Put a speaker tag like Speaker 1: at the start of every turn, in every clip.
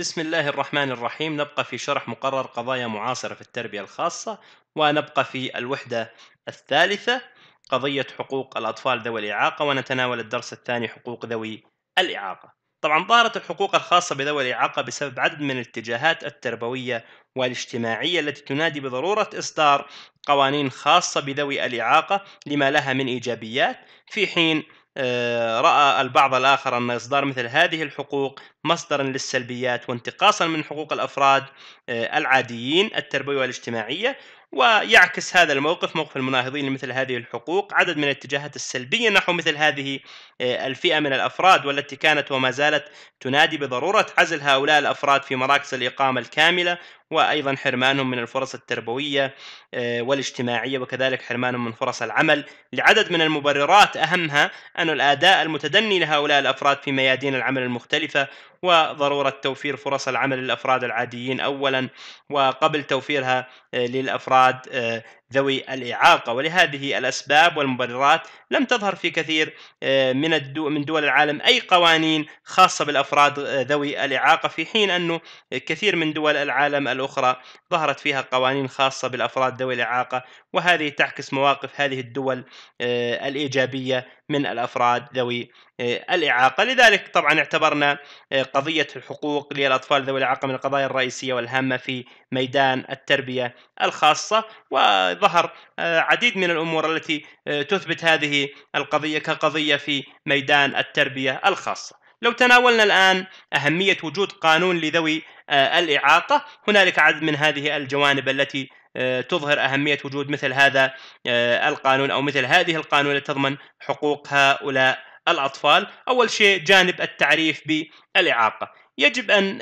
Speaker 1: بسم الله الرحمن الرحيم نبقى في شرح مقرر قضايا معاصرة في التربية الخاصة ونبقى في الوحدة الثالثة قضية حقوق الأطفال ذوي الإعاقة ونتناول الدرس الثاني حقوق ذوي الإعاقة طبعا ظهرت الحقوق الخاصة بذوي الإعاقة بسبب عدد من الاتجاهات التربوية والاجتماعية التي تنادي بضرورة إصدار قوانين خاصة بذوي الإعاقة لما لها من إيجابيات في حين آه، رأى البعض الآخر أن إصدار مثل هذه الحقوق مصدرا للسلبيات وانتقاصا من حقوق الأفراد آه، العاديين التربوية والاجتماعية ويعكس هذا الموقف موقف المناهضين لمثل هذه الحقوق عدد من الاتجاهات السلبية نحو مثل هذه آه، الفئة من الأفراد والتي كانت وما زالت تنادي بضرورة عزل هؤلاء الأفراد في مراكز الإقامة الكاملة وأيضا حرمانهم من الفرص التربوية آه، والاجتماعية وكذلك حرمانهم من فرص العمل لعدد من المبررات أهمها أن الأداء المتدني لهؤلاء الأفراد في ميادين العمل المختلفة وضرورة توفير فرص العمل للأفراد العاديين أولا وقبل توفيرها آه، للأفراد آه، ذوي الإعاقة ولهذه الأسباب والمبررات لم تظهر في كثير من من دول العالم أي قوانين خاصة بالأفراد ذوي الإعاقة في حين أنه كثير من دول العالم الأخرى ظهرت فيها قوانين خاصة بالأفراد ذوي الإعاقة وهذه تعكس مواقف هذه الدول آه، الإيجابية من الأفراد ذوي آه، الإعاقة لذلك طبعا اعتبرنا آه، قضية الحقوق للأطفال ذوي الإعاقة من القضايا الرئيسية والهامة في ميدان التربية الخاصة وظهر عديد من الأمور التي تثبت هذه القضية كقضية في ميدان التربية الخاصة لو تناولنا الآن أهمية وجود قانون لذوي آه، الإعاقة هنالك عدد من هذه الجوانب التي آه، تظهر أهمية وجود مثل هذا آه، القانون أو مثل هذه القانون التي تضمن حقوق هؤلاء الأطفال أول شيء جانب التعريف بالإعاقة يجب أن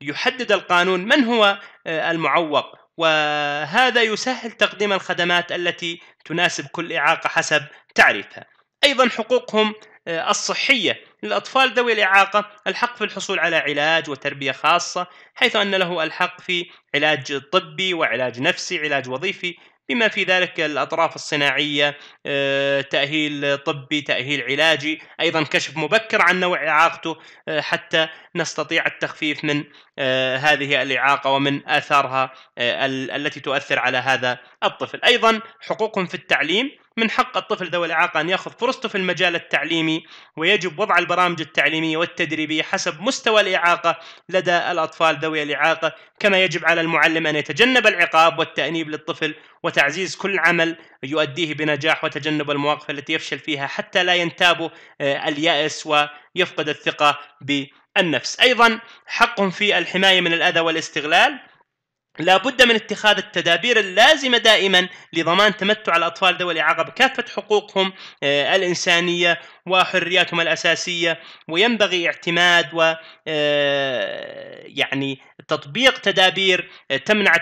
Speaker 1: يحدد القانون من هو المعوق وهذا يسهل تقديم الخدمات التي تناسب كل إعاقة حسب تعريفها أيضا حقوقهم آه، الصحية للأطفال ذوي الإعاقة الحق في الحصول على علاج وتربية خاصة حيث أن له الحق في علاج طبي وعلاج نفسي علاج وظيفي بما في ذلك الأطراف الصناعية آه، تأهيل طبي تأهيل علاجي أيضا كشف مبكر عن نوع إعاقته آه، حتى نستطيع التخفيف من هذه الإعاقة ومن آثارها التي تؤثر على هذا الطفل أيضا حقوق في التعليم من حق الطفل ذوي الإعاقة أن يأخذ فرصته في المجال التعليمي ويجب وضع البرامج التعليمية والتدريبية حسب مستوى الإعاقة لدى الأطفال ذوي الإعاقة كما يجب على المعلم أن يتجنب العقاب والتأنيب للطفل وتعزيز كل عمل يؤديه بنجاح وتجنب المواقف التي يفشل فيها حتى لا ينتابه آه، اليأس ويفقد الثقة بالنفس أيضا حقهم في الحماية من الأذى والاستغلال لا بد من اتخاذ التدابير اللازمة دائما لضمان تمتع الأطفال ذوي الإعاقة بكافة حقوقهم آه، الإنسانية وحرياتهم الأساسية وينبغي اعتماد و آه، يعني تطبيق تدابير آه، تمنع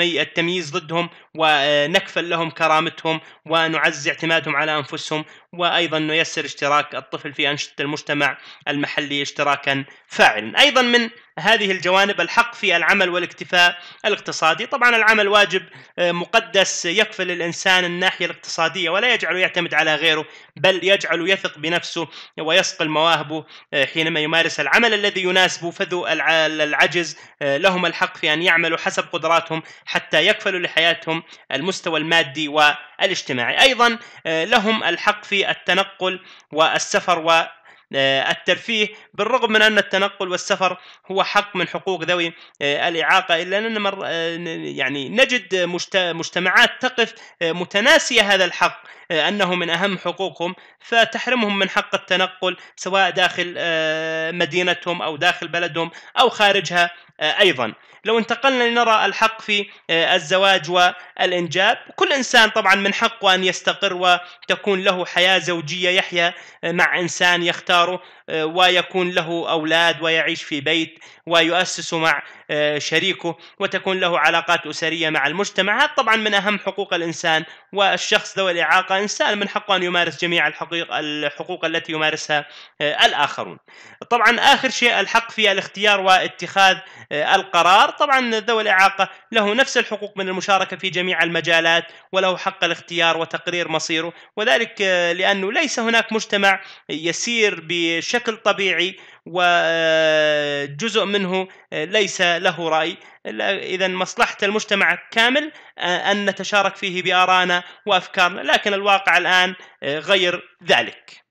Speaker 1: التمييز ضدهم ونكفل لهم كرامتهم ونعزز اعتمادهم على أنفسهم وأيضا نيسر اشتراك الطفل في أنشطة المجتمع المحلي اشتراكا فاعلا أيضا من هذه الجوانب الحق في العمل والاكتفاء الاقتصادي طبعا العمل واجب آه، مقدس يكفل الإنسان الناحية الاقتصادية ولا يجعله يعتمد على غيره بل يجعله يثق بنفسه ويسقل مواهبه آه، حينما يمارس العمل الذي يناسبه فذو العجز آه، لهم الحق في أن يعملوا حسب قدراتهم حتى يكفلوا لحياتهم المستوى المادي والاجتماعي أيضا لهم الحق في التنقل والسفر و آه، الترفيه بالرغم من ان التنقل والسفر هو حق من حقوق ذوي آه، الاعاقه الا اننا آه، يعني نجد مجتمعات تقف متناسيه هذا الحق أنه من أهم حقوقهم فتحرمهم من حق التنقل سواء داخل آه، مدينتهم أو داخل بلدهم أو خارجها آه، ايضا لو انتقلنا لنرى الحق في آه، الزواج والانجاب كل انسان طبعا من حقه ان يستقر وتكون له حياه زوجيه يحيا مع انسان يختاره ويكون له اولاد ويعيش في بيت ويؤسس مع شريكه وتكون له علاقات اسريه مع المجتمع هذا طبعا من اهم حقوق الانسان والشخص ذوي الاعاقه الإنسان من حقه أن يمارس جميع الحقيق الحقوق التي يمارسها آه، الآخرون طبعا آخر شيء الحق في الاختيار واتخاذ آه، القرار طبعا ذوي الإعاقة له نفس الحقوق من المشاركة في جميع المجالات وله حق الاختيار وتقرير مصيره وذلك آه، لأنه ليس هناك مجتمع يسير بشكل طبيعي وجزء منه آه، ليس له رأي إذا مصلحة المجتمع كامل آه، أن نتشارك فيه بآرائنا وأفكارنا لكن الواقع الآن آه، غير ذلك